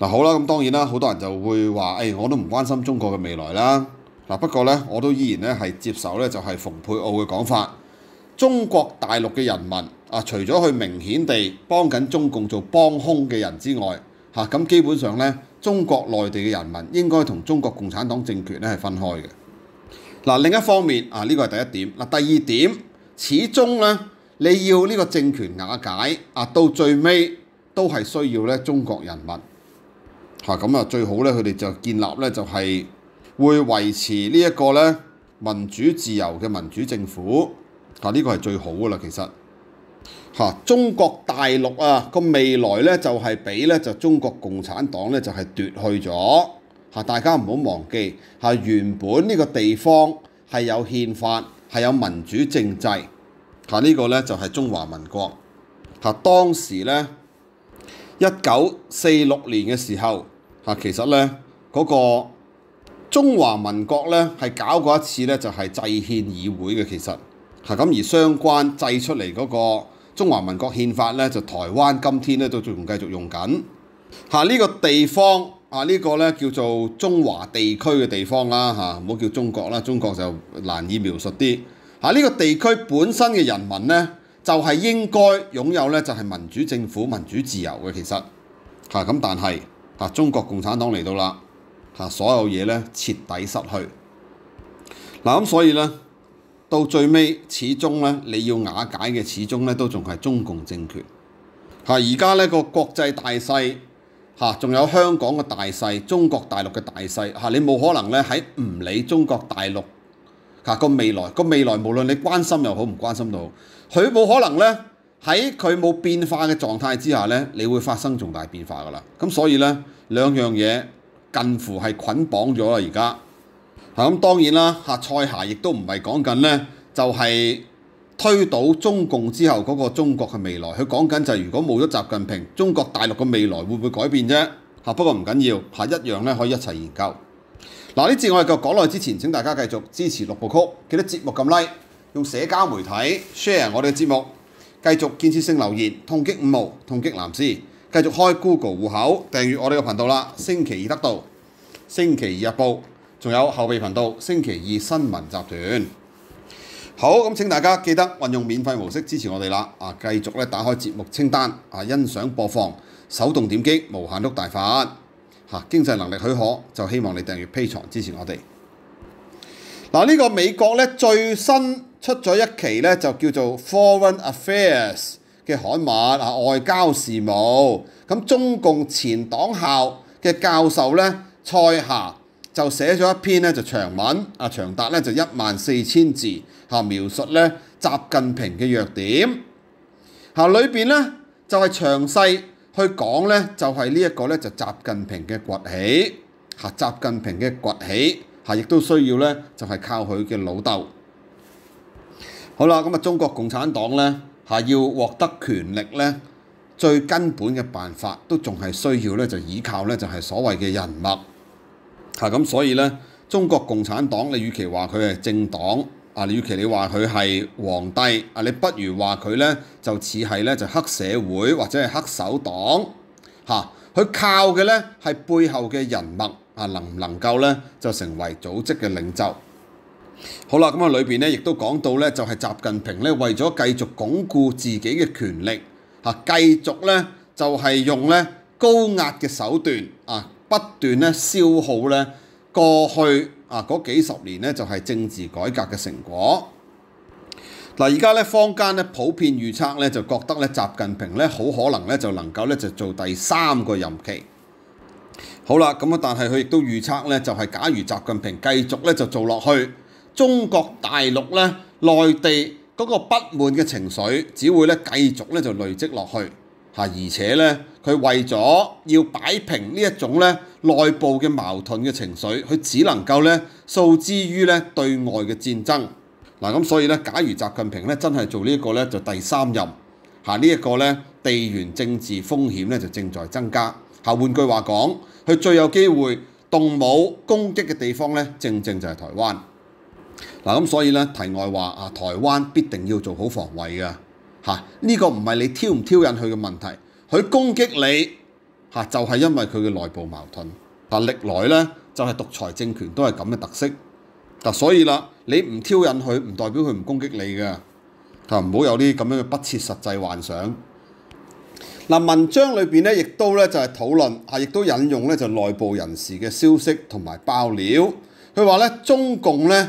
嗱好啦，咁當然啦，好多人就會話：，誒，我都唔關心中國嘅未來啦。嗱，不過咧，我都依然咧係接受咧，就係馮佩奧嘅講法，中國大陸嘅人民啊，除咗去明顯地幫緊中共做幫兇嘅人之外，嚇咁基本上咧，中國內地嘅人民應該同中國共產黨政權咧係分開嘅。嗱，另一方面啊，呢個係第一點。嗱，第二點，始終咧你要呢個政權瓦解啊，到最尾都係需要咧中國人民。嚇咁啊最好咧，佢哋就建立咧就係會維持呢一個咧民主自由嘅民主政府，嚇呢個係最好噶啦，其實嚇中國大陸啊個未來咧就係俾咧就中國共產黨咧就係奪去咗嚇大家唔好忘記嚇原本呢個地方係有憲法係有民主政制嚇呢個咧就係中華民國嚇當時咧一九四六年嘅時候。嚇，其實咧嗰個中華民國咧係搞過一次咧，就係制憲議會嘅。其實嚇咁，而相關制出嚟嗰個中華民國憲法咧，就台灣今天咧都仲繼續用緊。嚇呢個地方啊，呢個咧叫做中華地區嘅地方啦嚇，唔好叫中國啦，中國就難以描述啲。嚇呢個地區本身嘅人民咧，就係應該擁有咧就係民主政府、民主自由嘅。其實嚇咁，但係。嚇！中國共產黨嚟到啦！嚇，所有嘢咧徹底失去。嗱咁所以咧，到最尾始終咧，你要瓦解嘅始終咧都仲係中共政權。嚇！而家咧個國際大勢嚇，仲有香港嘅大勢、中國大陸嘅大勢嚇，你冇可能咧喺唔理中國大陸嚇個未來個未來，無論你關心又好唔關心都好，佢冇可能咧。喺佢冇變化嘅狀態之下咧，你會發生重大變化噶啦。咁所以咧，兩樣嘢近乎係捆綁咗啦。而家咁當然啦嚇蔡霞亦都唔係講緊咧，就係推倒中共之後嗰個中國嘅未來。佢講緊就係如果冇咗習近平，中國大陸嘅未來會唔會改變啫嚇？不過唔緊要嚇一樣咧，可以一齊研究嗱。呢次我係講落耐之前，請大家繼續支持六部曲，記得節目撳 like，用社交媒體 share 我哋嘅節目。繼續建設性留言，痛擊五毛，痛擊藍絲，繼續開 Google 户口，訂閱我哋嘅頻道啦。星期二得到，星期二日報，仲有後備頻道星期二新聞集團。好咁，請大家記得運用免費模式支持我哋啦。啊，繼續咧打開節目清單啊，欣賞播放，手動點擊無限碌大法。嚇經濟能力許可就希望你訂閱披藏支持我哋嗱。呢個美國咧最新。出咗一期咧就叫做 Foreign Affairs 嘅刊物啊外交事務，咁中共前黨校嘅教授咧蔡霞就寫咗一篇咧就長文啊長達咧就一萬四千字嚇描述咧習近平嘅弱點嚇裏邊咧就係詳細去講咧就係呢一個咧就習近平嘅崛起嚇習近平嘅崛起嚇亦都需要咧就係靠佢嘅老豆。好啦，咁啊，中國共產黨咧，係要獲得權力咧，最根本嘅辦法都仲係需要咧，就依靠咧，就係所謂嘅人物。嚇咁，所以咧，中國共產黨，你與其話佢係政黨，啊，與其你話佢係皇帝，啊，你不如話佢咧就似係咧就黑社會或者係黑手黨。嚇，佢靠嘅咧係背後嘅人物，啊，能唔能夠咧就成為組織嘅領袖？好啦，咁啊，里边咧亦都讲到咧，就系习近平咧为咗继续巩固自己嘅权力，吓，继续咧就系用咧高压嘅手段啊，不断咧消耗咧过去啊嗰几十年咧就系政治改革嘅成果。嗱，而家咧坊间咧普遍预测咧就觉得咧习近平咧好可能咧就能够咧就做第三个任期。好啦，咁啊，但系佢亦都预测咧就系假如习近平继续咧就做落去。中國大陸咧內地嗰個不滿嘅情緒，只會咧繼續咧就累積落去嚇，而且咧佢為咗要擺平呢一種咧內部嘅矛盾嘅情緒，佢只能夠咧訴之於咧對外嘅戰爭嗱。咁所以咧，假如習近平咧真係做呢一個咧就第三任嚇呢一個咧地緣政治風險咧就正在增加。嚇，換句話講，佢最有機會動武攻擊嘅地方咧，正正就係台灣。嗱咁所以咧題外話啊，台灣必定要做好防衞嘅嚇呢個唔係你挑唔挑引佢嘅問題，佢攻擊你嚇就係因為佢嘅內部矛盾但歷來咧就係獨裁政權都係咁嘅特色嗱，所以啦你唔挑引佢唔代表佢唔攻擊你嘅，啊唔好有啲咁樣嘅不切實際幻想嗱。文章裏邊咧亦都咧就係討論嚇，亦都引用咧就內部人士嘅消息同埋爆料，佢話咧中共咧。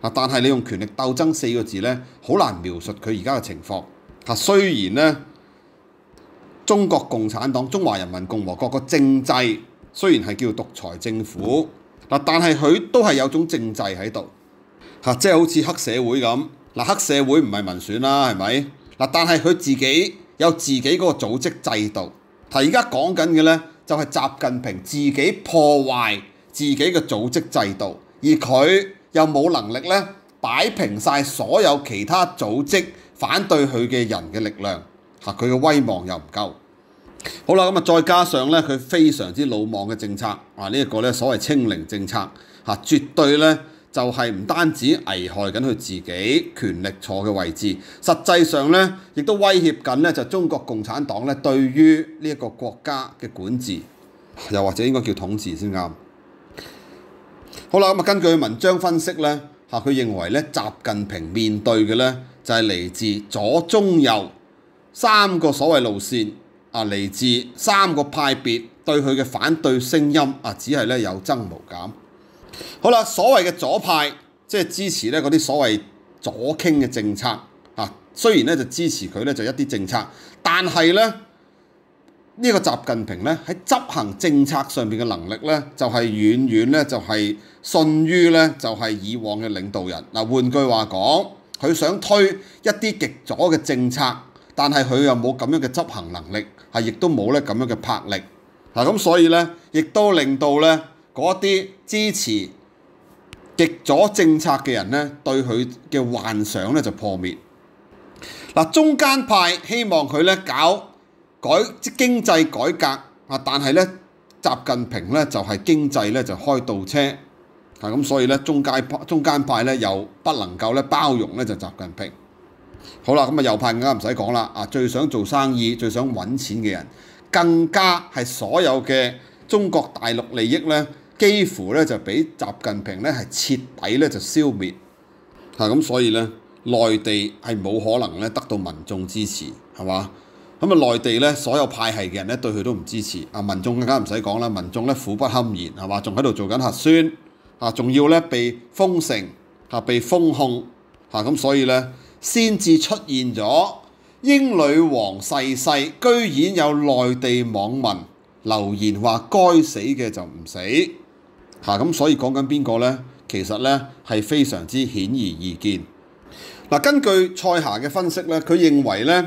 啊！但係你用權力鬥爭四個字咧，好難描述佢而家嘅情況。啊，雖然咧，中國共產黨、中華人民共和國個政制雖然係叫獨裁政府，嗱，但係佢都係有種政制喺度。嚇，即係好似黑社會咁。嗱，黑社會唔係民選啦，係咪？嗱，但係佢自己有自己嗰個組織制度。嚇，而家講緊嘅咧，就係習近平自己破壞自己嘅組織制度，而佢。又冇能力咧擺平曬所有其他組織反對佢嘅人嘅力量，嚇佢嘅威望又唔夠。好啦，咁啊再加上咧，佢非常之魯莽嘅政策，啊呢一個咧所謂清零政策嚇，絕對咧就係唔單止危害緊佢自己權力坐嘅位置，實際上咧亦都威脅緊咧就中國共產黨咧對於呢一個國家嘅管治，又或者應該叫統治先啱。好啦，咁啊，根據文章分析咧嚇，佢認為咧，習近平面對嘅咧就係嚟自左中右三個所謂路線啊，嚟自三個派別對佢嘅反對聲音啊，只係咧有增無減。好啦，所謂嘅左派即係支持咧嗰啲所謂左傾嘅政策啊，雖然咧就支持佢咧就一啲政策，但係咧。呢個習近平咧喺執行政策上面嘅能力咧，就係遠遠咧就係信於咧就係以往嘅領導人嗱。換句話講，佢想推一啲極左嘅政策，但係佢又冇咁樣嘅執行能力，係亦都冇咧咁樣嘅魄力嗱。咁所以咧，亦都令到咧嗰啲支持極左政策嘅人咧，對佢嘅幻想咧就破滅嗱。中間派希望佢咧搞。改即經濟改革啊，但係咧習近平咧就係經濟咧就開倒車啊，咁所以咧中介中間派咧又不能夠咧包容咧就習近平。好啦，咁啊右派更加唔使講啦啊，最想做生意、最想揾錢嘅人，更加係所有嘅中國大陸利益咧，幾乎咧就俾習近平咧係徹底咧就消滅啊，咁所以咧內地係冇可能咧得到民眾支持，係嘛？咁啊，內地咧，所有派系嘅人咧，對佢都唔支持啊！民眾更加唔使講啦，民眾咧苦不堪言，係嘛？仲喺度做緊核酸啊，仲要咧被封城啊，被封控啊，咁所以咧，先至出現咗英女王逝世，居然有內地網民留言話：該死嘅就唔死嚇。咁所以講緊邊個咧？其實咧係非常之顯而易見。嗱，根據蔡霞嘅分析咧，佢認為咧。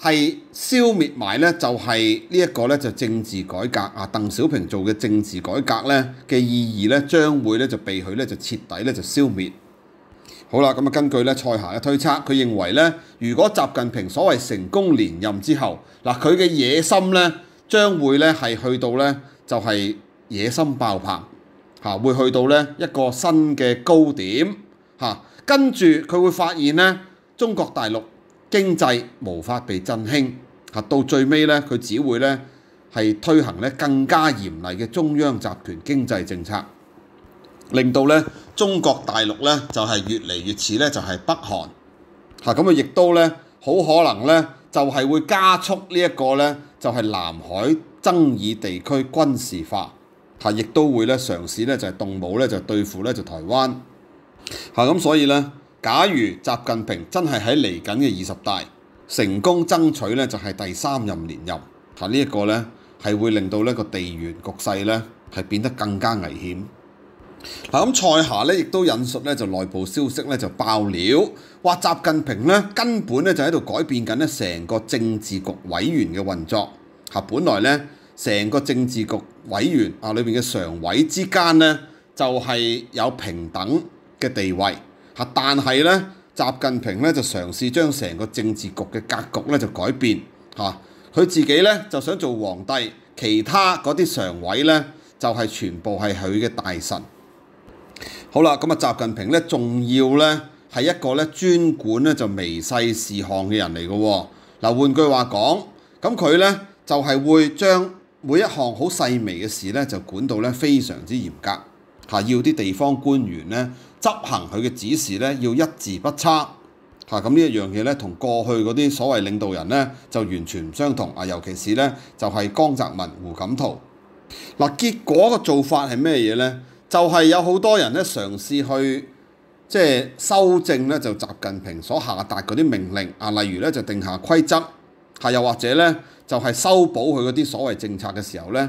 係消滅埋呢，就係呢一個呢，就政治改革啊！鄧小平做嘅政治改革呢嘅意義呢，將會呢就被佢呢就徹底呢就消滅。好啦，咁啊根據呢蔡霞嘅推測，佢認為呢，如果習近平所謂成功連任之後，嗱佢嘅野心呢，將會呢係去到呢就係野心爆棚嚇，會去到呢一個新嘅高點嚇，跟住佢會發現呢中國大陸。經濟無法被振興，到最尾咧，佢只會咧係推行咧更加嚴厲嘅中央集權經濟政策，令到咧中國大陸咧就係越嚟越似咧就係北韓嚇咁啊！亦都咧好可能咧就係會加速呢一個咧就係南海爭議地區軍事化嚇，亦都會咧嘗試咧就係動武咧就對付咧就台灣嚇咁，所以咧。假如習近平真係喺嚟緊嘅二十大成功爭取咧，就係第三任連任，嚇呢一個咧係會令到呢個地緣局勢咧係變得更加危險。嗱咁蔡霞咧亦都引述咧就內部消息咧就爆料，話習近平咧根本咧就喺度改變緊咧成個政治局委員嘅運作嚇。本來咧成個政治局委員啊裏邊嘅常委之間咧就係有平等嘅地位。嚇！但係咧，習近平咧就嘗試將成個政治局嘅格局咧就改變嚇。佢自己咧就想做皇帝，其他嗰啲常委咧就係全部係佢嘅大臣。好啦，咁啊，習近平咧仲要咧係一個咧專管咧就微細事項嘅人嚟嘅喎。嗱，換句話講，咁佢咧就係會將每一項好細微嘅事咧就管到咧非常之嚴格。嚇要啲地方官員咧執行佢嘅指示咧，要一字不差嚇。咁呢一樣嘢咧，同過去嗰啲所謂領導人咧就完全唔相同啊。尤其是咧，就係江澤民、胡錦濤嗱。結果個做法係咩嘢咧？就係有好多人咧嘗試去即係修正咧，就習近平所下達嗰啲命令啊。例如咧，就定下規則又或者咧，就係修補佢嗰啲所謂政策嘅時候咧。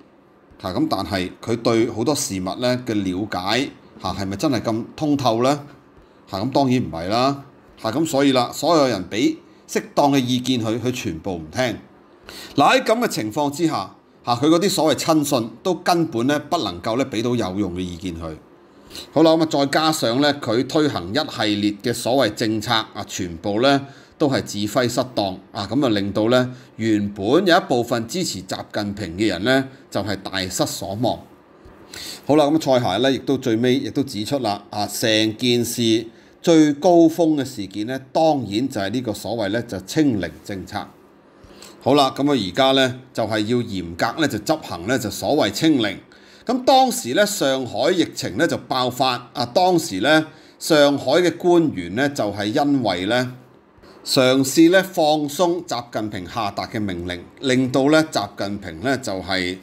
係咁，但係佢對好多事物咧嘅了解，嚇係咪真係咁通透咧？係咁當然唔係啦。係咁，所以啦，所有人俾適當嘅意見佢，佢全部唔聽。嗱喺咁嘅情況之下，嚇佢嗰啲所謂親信都根本咧不能夠咧俾到有用嘅意見佢。好啦，咁啊再加上咧佢推行一系列嘅所謂政策啊，全部咧。都係指揮失當啊！咁啊，令到咧原本有一部分支持習近平嘅人咧，就係大失所望。好啦，咁蔡鞋咧亦都最尾亦都指出啦啊，成件事最高峰嘅事件咧，當然就係呢個所謂咧就清零政策。好啦，咁啊而家咧就係要嚴格咧就執行咧就所謂清零。咁當時咧上海疫情咧就爆發啊，當時咧上海嘅官員咧就係因為咧。嘗試咧放鬆習近平下達嘅命令，令到咧習近平咧就係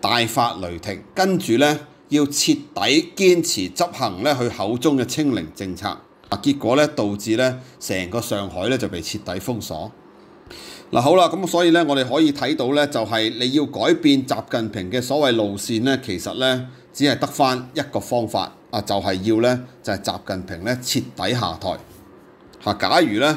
大發雷霆，跟住咧要徹底堅持執行咧佢口中嘅清零政策啊。結果咧導致咧成個上海咧就被徹底封鎖嗱。好啦，咁所以咧我哋可以睇到咧就係你要改變習近平嘅所謂路線咧，其實咧只係得翻一個方法啊，就係要咧就係習近平咧徹底下台假如咧